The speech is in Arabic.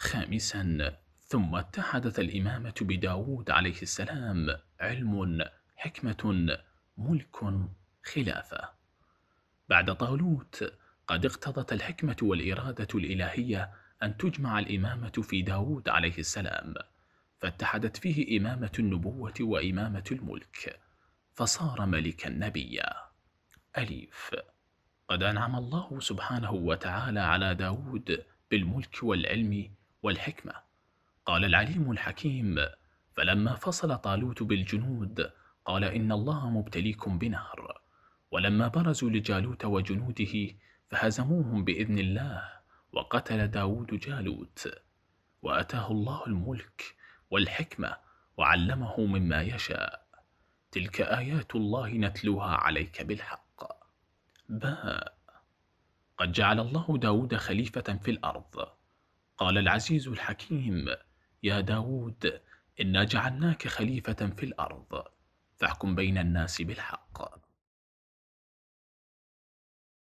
خامسا ثم اتحدت الإمامة بداود عليه السلام علم حكمة ملك خلافة بعد طالوت قد اقتضت الحكمة والإرادة الإلهية أن تجمع الإمامة في داود عليه السلام فاتحدت فيه إمامة النبوة وإمامة الملك فصار ملكا نبيا أليف قد أنعم الله سبحانه وتعالى على داود بالملك والعلم والحكمة قال العليم الحكيم فلما فصل طالوت بالجنود قال إن الله مبتليكم بنهر ولما برزوا لجالوت وجنوده فهزموهم بإذن الله وقتل داود جالوت وأتاه الله الملك والحكمة وعلمه مما يشاء تلك آيات الله نتلوها عليك بالحق باء قد جعل الله داود خليفة في الأرض قال العزيز الحكيم يا داود إنا جعلناك خليفة في الأرض فاحكم بين الناس بالحق